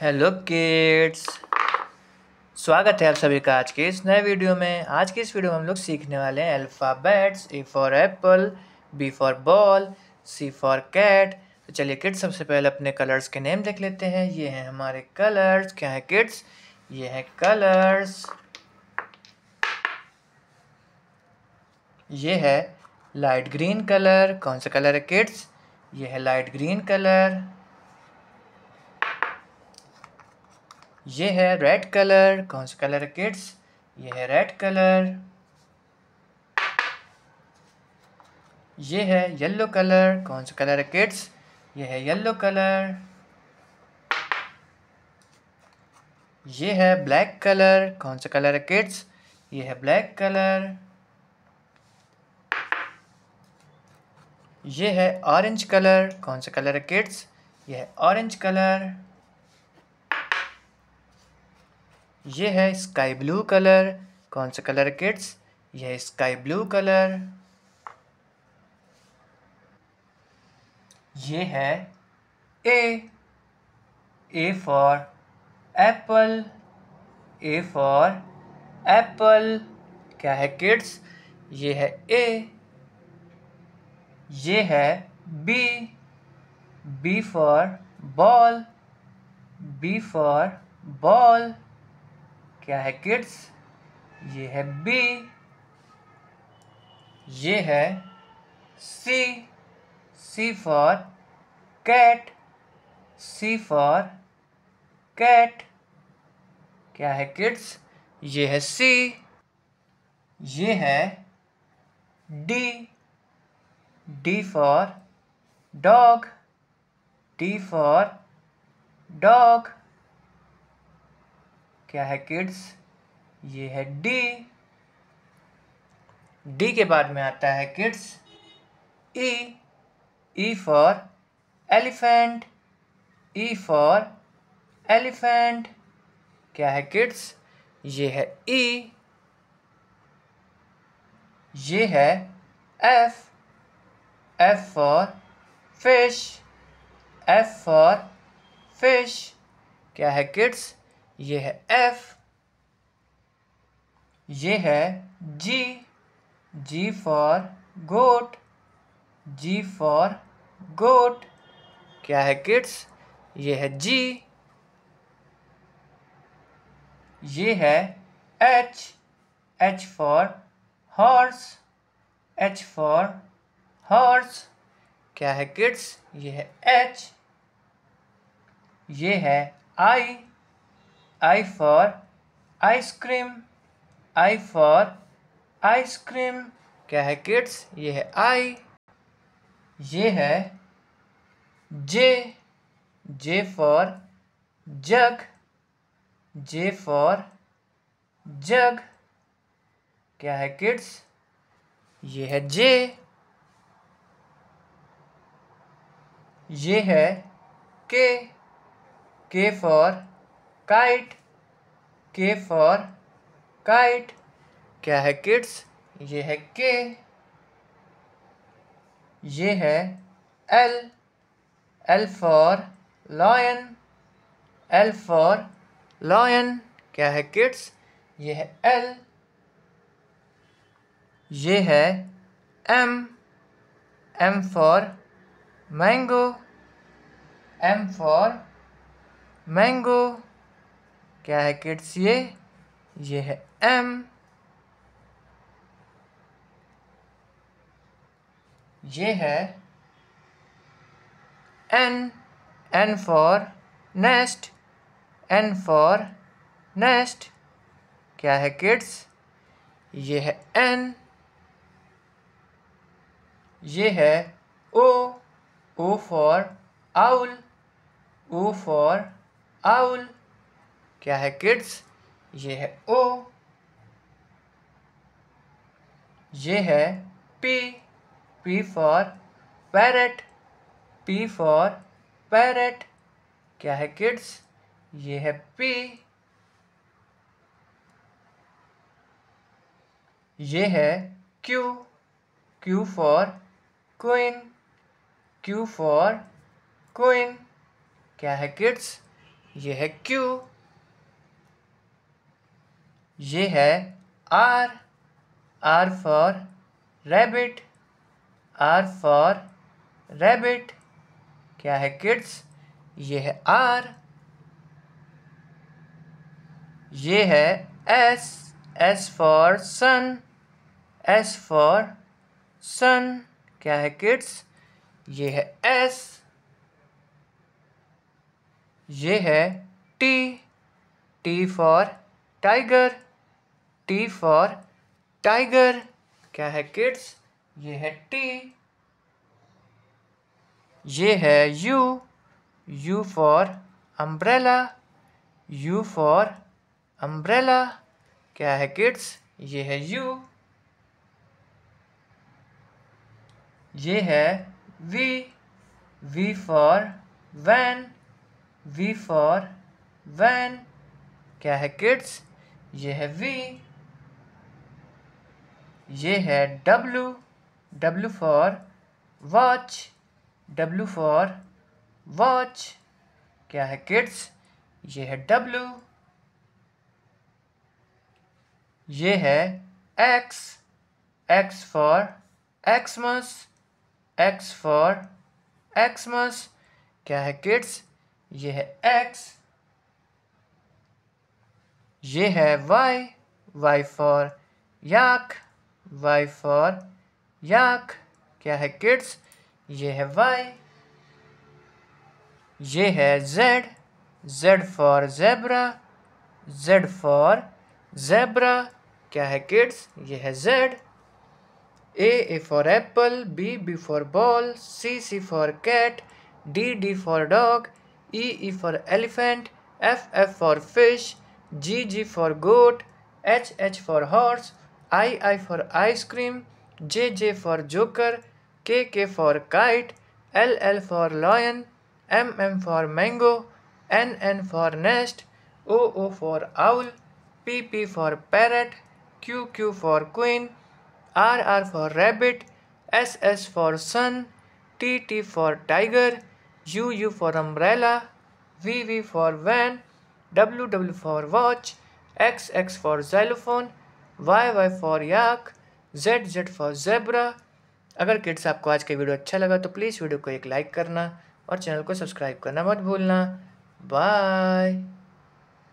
Hello kids स्वागत है आप सभी का आज के इस नए वीडियो में आज के इस वीडियो में हम लोग सीखने वाले हैं alphabets A for apple B for ball C for cat तो चलिए किड्स सबसे पहले अपने कलर्स के नेम देख लेते हैं ये हैं हमारे कलर्स क्या है किड्स ये है कलर्स ये है लाइट ग्रीन कलर कौन सा कलर है किड्स ये है लाइट ग्रीन कलर ये है रेड कलर कौन सा कलर है किड्स ये है रेड कलर ये है येलो कलर कौन सा कलर है किड्स ये है येलो कलर ये है ब्लैक कलर कौन सा कलर है किड्स ये है ब्लैक कलर ये है ऑरेंज कलर कौन सा कलर है किड्स ये है ऑरेंज कलर ये है स्काई ब्लू कलर कौन सा कलर किड्स यह है स्काई ब्लू कलर ये है A A for apple A for apple क्या है किड्स ये है ए ये है B B for ball B for ball क्या है किड्स ये है बी ये है C C for cat C for cat क्या है किड्स ये है सी ये है D D for dog D for dog क्या है किड्स ये है डी डी के बाद में आता है kids E E for elephant E for elephant क्या है किड्स ये है ई e. ये है F F for fish F for fish क्या है किड्स ये है एफ ये है जी G for goat ji for गोट क्या है किड्स ये है जी ये है H H for horse H for horse क्या है किड्स ये है एच ये है आई I for ice cream. I for ice cream. क्या है kids? ये है I. ये है J. J for jug. J for jug. क्या है kids? ये है J. ये है K. K for kite K for kite क्या है किड्स ये है के ये है L L for lion L for lion क्या है किड्स ये है एल ये है M M for mango M for mango क्या है किड्स ये ये है एम ये है N N for nest N for nest क्या है किड्स ये है एन ये है O O for owl O for owl क्या है किड्स ये है ओ ये है P P for parrot P for parrot क्या है किड्स ये है पी ये है Q Q for queen Q for queen क्या है किड्स ये है क्यू ये है R R for rabbit R for rabbit क्या है किड्स ये है आर ये है S S for sun S for sun क्या है किड्स ये है एस ये है T T for tiger T for tiger क्या है किड्स ये है टी ये है U U for umbrella U for umbrella क्या है किड्स ये है यू ये है V V for van V for van क्या है किड्स ये है वी ये है W W for watch W for watch क्या है किड्स ये है डब्लू ये है X X for Xmas X for Xmas क्या है किड्स ये है एक्स ये है Y Y for yak Y for yak क्या है किड्स ये है वाई ये है Z Z for zebra Z for zebra क्या है किड्स ये है Z A A for apple B B for ball C C for cat D D for dog E E for elephant F F for fish G G for goat H H for horse I I for ice cream, J J for joker, K K for kite, L L for lion, M M for mango, N N for nest, O O for owl, P P for parrot, Q Q for queen, R R for rabbit, S S for sun, T T for tiger, U U for umbrella, V V for van, W W for watch, X X for xylophone, Y Y for yak Z Z for zebra अगर kids आपको आज का video अच्छा लगा तो please video को एक like करना और चैनल को सब्सक्राइब करना मत भूलना बाय